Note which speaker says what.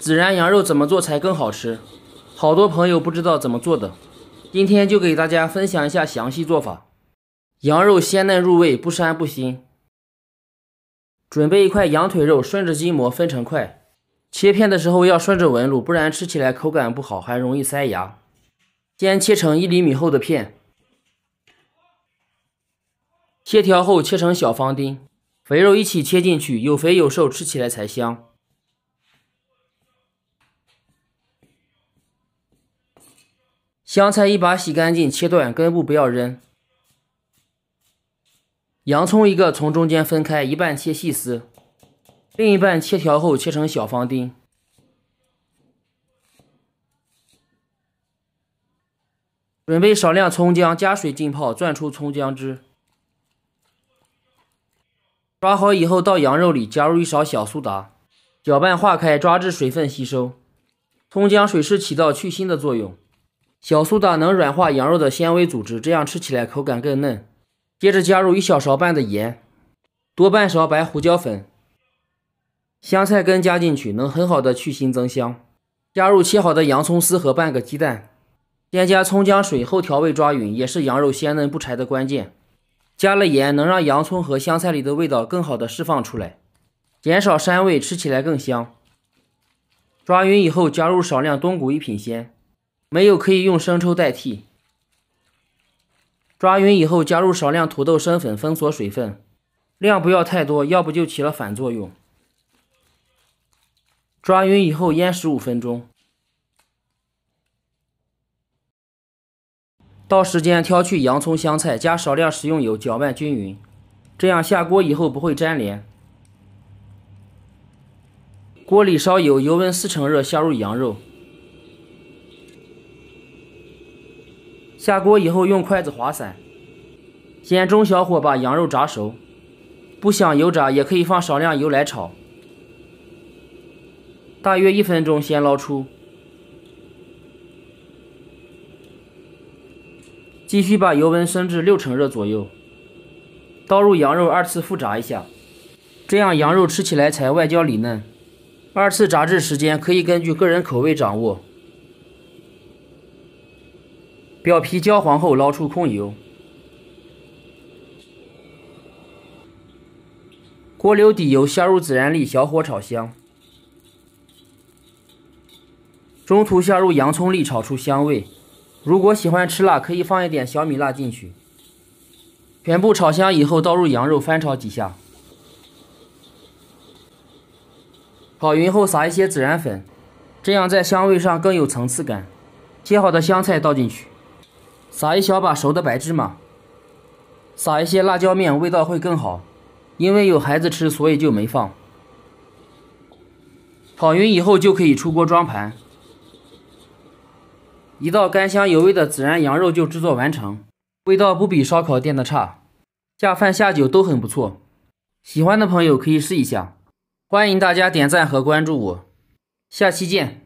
Speaker 1: 孜然羊肉怎么做才更好吃？好多朋友不知道怎么做的，今天就给大家分享一下详细做法。羊肉鲜嫩入味，不膻不腥。准备一块羊腿肉，顺着筋膜分成块。切片的时候要顺着纹路，不然吃起来口感不好，还容易塞牙。先切成一厘米厚的片，切条后切成小方丁，肥肉一起切进去，有肥有瘦，吃起来才香。香菜一把，洗干净，切断，根部不要扔。洋葱一个，从中间分开，一半切细丝，另一半切条后切成小方丁。准备少量葱姜，加水浸泡，攥出葱姜汁。抓好以后，到羊肉里加入一勺小苏打，搅拌化开，抓至水分吸收。葱姜水是起到去腥的作用。小苏打能软化羊肉的纤维组织，这样吃起来口感更嫩。接着加入一小勺半的盐，多半勺白胡椒粉，香菜根加进去能很好的去腥增香。加入切好的洋葱丝和半个鸡蛋，先加葱姜水后调味抓匀，也是羊肉鲜嫩不柴的关键。加了盐能让洋葱和香菜里的味道更好的释放出来，减少膻味，吃起来更香。抓匀以后加入少量东古一品鲜。没有可以用生抽代替，抓匀以后加入少量土豆生粉封锁水分，量不要太多，要不就起了反作用。抓匀以后腌十五分钟，到时间挑去洋葱、香菜，加少量食用油搅拌均匀，这样下锅以后不会粘连。锅里烧油，油温四成热下入羊肉。下锅以后用筷子划散，先中小火把羊肉炸熟。不想油炸也可以放少量油来炒，大约一分钟先捞出。继续把油温升至六成热左右，倒入羊肉二次复炸一下，这样羊肉吃起来才外焦里嫩。二次炸制时间可以根据个人口味掌握。表皮焦黄后捞出控油，锅留底油，下入孜然粒小火炒香，中途下入洋葱粒炒出香味。如果喜欢吃辣，可以放一点小米辣进去。全部炒香以后，倒入羊肉翻炒几下，炒匀后撒一些孜然粉，这样在香味上更有层次感。切好的香菜倒进去。撒一小把熟的白芝麻，撒一些辣椒面，味道会更好。因为有孩子吃，所以就没放。炒匀以后就可以出锅装盘。一道干香油味的孜然羊肉就制作完成，味道不比烧烤店的差，下饭下酒都很不错。喜欢的朋友可以试一下，欢迎大家点赞和关注我，下期见。